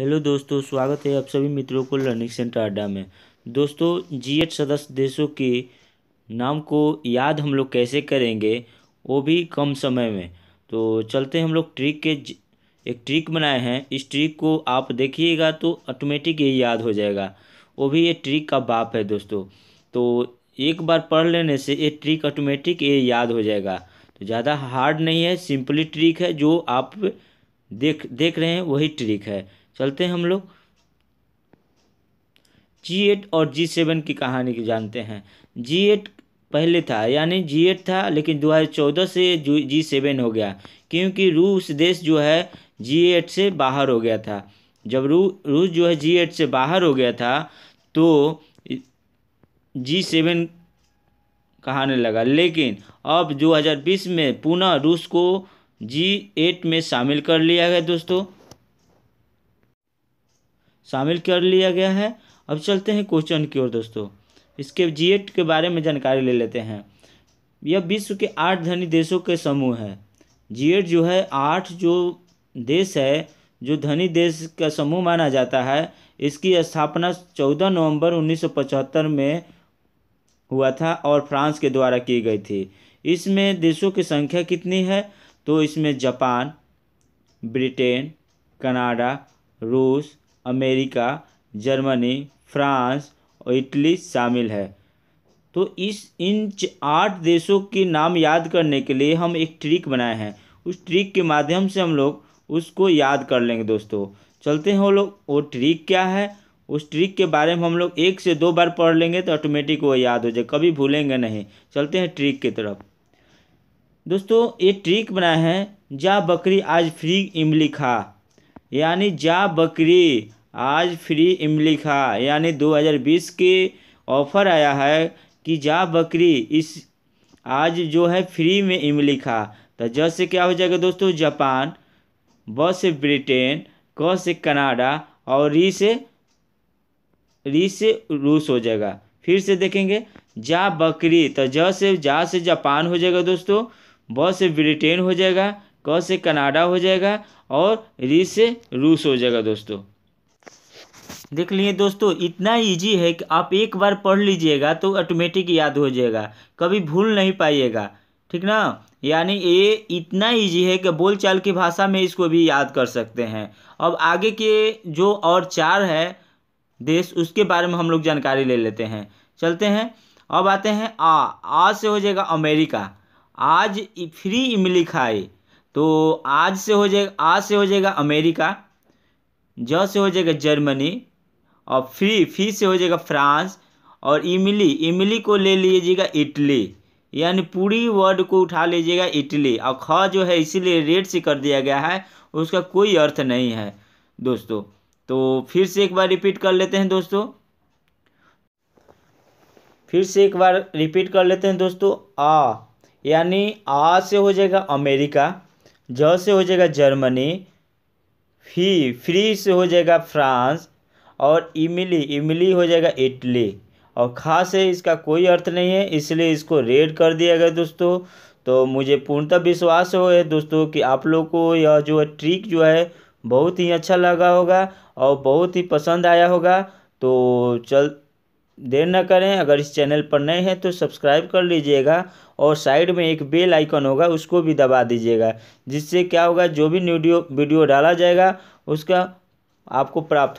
hello दोस्तों स्वागत है आप सभी मित्रों को लर्निंग सेंटर अड्डा में दोस्तों जी एट सदस्य देशों के नाम को याद हम लोग कैसे करेंगे वो भी कम समय में तो चलते हम लोग ट्रिक के एक ट्रिक बनाए हैं इस ट्रिक को आप देखिएगा तो ऑटोमेटिक ये याद हो जाएगा वो भी ये ट्रिक का बाप है दोस्तों तो एक बार पढ़ लेने से ये ट्रिक ऑटोमेटिक ये याद हो जाएगा तो ज़्यादा हार्ड नहीं है सिंपली ट्रिक है जो आप देख देख रहे हैं वही ट्रिक है चलते हैं हम लोग जी एट और जी सेवन की कहानी की जानते हैं जी एट पहले था यानी जी एट था लेकिन 2014 से जी सेवन हो गया क्योंकि रूस देश जो है जी एट से बाहर हो गया था जब रू रूस जो है जी एट से बाहर हो गया था तो जी सेवन कहने लगा लेकिन अब 2020 में पुनः रूस को जी एट में शामिल कर लिया गया दोस्तों शामिल कर लिया गया है अब चलते हैं क्वेश्चन की ओर दोस्तों इसके जीएट के बारे में जानकारी ले लेते हैं यह विश्व के आठ धनी देशों के समूह है जीएट जो है आठ जो देश है जो धनी देश का समूह माना जाता है इसकी स्थापना चौदह नवंबर उन्नीस में हुआ था और फ्रांस के द्वारा की गई थी इसमें देशों की संख्या कितनी है तो इसमें जापान ब्रिटेन कनाडा रूस अमेरिका जर्मनी फ्रांस और इटली शामिल है तो इस इन आठ देशों के नाम याद करने के लिए हम एक ट्रिक बनाए हैं उस ट्रिक के माध्यम से हम लोग उसको याद कर लेंगे दोस्तों चलते हैं वो लोग वो ट्रिक क्या है उस ट्रिक के बारे में हम लोग एक से दो बार पढ़ लेंगे तो ऑटोमेटिक वो याद हो जाए कभी भूलेंगे नहीं चलते हैं ट्रिक की तरफ दोस्तों ये ट्रिक बनाए हैं जा बकरी आज फ्री इमली खा यानी जा बकरी आज फ्री इमलिखा यानी 2020 के ऑफ़र आया है कि जा बकरी इस आज जो है फ्री में इमलिखा तो जैसे क्या हो जाएगा दोस्तों जापान ब से ब्रिटेन क से कनाडा और री से री से रूस हो जाएगा फिर से देखेंगे जा बकरी तो ज से जा से जापान हो जाएगा दोस्तों ब से ब्रिटेन हो जाएगा क से कनाडा हो जाएगा और री से रूस हो जाएगा दोस्तों देख लिए दोस्तों इतना इजी है कि आप एक बार पढ़ लीजिएगा तो ऑटोमेटिक याद हो जाएगा कभी भूल नहीं पाइएगा ठीक ना यानी ये इतना इजी है कि बोलचाल की भाषा में इसको भी याद कर सकते हैं अब आगे के जो और चार है देश उसके बारे में हम लोग जानकारी ले लेते हैं चलते हैं अब आते हैं आ आ से हो जाएगा अमेरिका आज फ्री इमली खाई तो आज से हो जाएगा आज से हो जाएगा अमेरिका ज से हो जाएगा जर्मनी और फ्री फी से हो जाएगा फ्रांस और इमली इमली को ले लीजिएगा इटली यानी पूरी वर्ड को उठा लीजिएगा इटली और ख जो है इसीलिए रेड से कर दिया गया है उसका कोई अर्थ नहीं है दोस्तों तो फिर से एक बार रिपीट कर लेते हैं दोस्तों फिर से एक बार रिपीट कर लेते हैं दोस्तों आ यानी आ से हो जाएगा अमेरिका ज से हो जाएगा जर्मनी फी फ्री से हो जाएगा फ्रांस और इमली इमली हो जाएगा इटली और ख़ास से इसका कोई अर्थ नहीं है इसलिए इसको रेड कर दिया गया दोस्तों तो मुझे पूर्णतः विश्वास हो है दोस्तों कि आप लोग को यह जो है ट्रिक जो है बहुत ही अच्छा लगा होगा और बहुत ही पसंद आया होगा तो चल देर ना करें अगर इस चैनल पर नए हैं तो सब्सक्राइब कर लीजिएगा और साइड में एक बेल आइकन होगा उसको भी दबा दीजिएगा जिससे क्या होगा जो भी वीडियो वीडियो डाला जाएगा उसका आपको प्राप्त हो